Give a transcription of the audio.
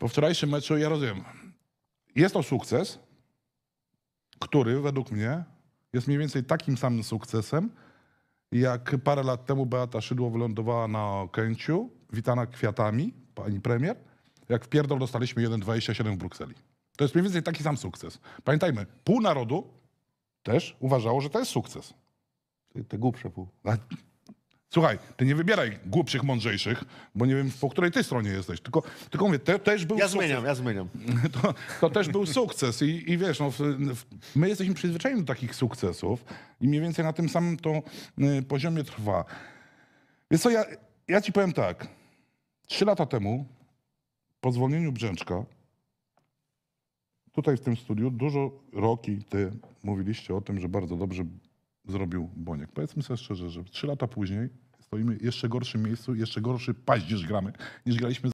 po wczorajszym meczu, ja rozumiem, jest to sukces, który według mnie jest mniej więcej takim samym sukcesem, jak parę lat temu Beata Szydło wylądowała na Okęciu, witana kwiatami, pani premier, jak w pierdol dostaliśmy 1,27 w Brukseli. To jest mniej więcej taki sam sukces. Pamiętajmy, pół narodu też uważało, że to jest sukces. Te głupsze pół. Słuchaj, ty nie wybieraj głupszych, mądrzejszych, bo nie wiem, po której ty stronie jesteś. Tylko, tylko mówię, te, też był ja sukces. Zmieniam, ja zmieniam. To, to też był sukces i, i wiesz, no, w, w, my jesteśmy przyzwyczajeni do takich sukcesów i mniej więcej na tym samym to y, poziomie trwa. Więc co, ja, ja ci powiem tak. Trzy lata temu, po zwolnieniu Brzęczka, tutaj w tym studiu, dużo roki ty mówiliście o tym, że bardzo dobrze zrobił Boniek. Powiedzmy sobie szczerze, że trzy lata później stoimy w jeszcze gorszym miejscu, jeszcze gorszy paździerz gramy, niż graliśmy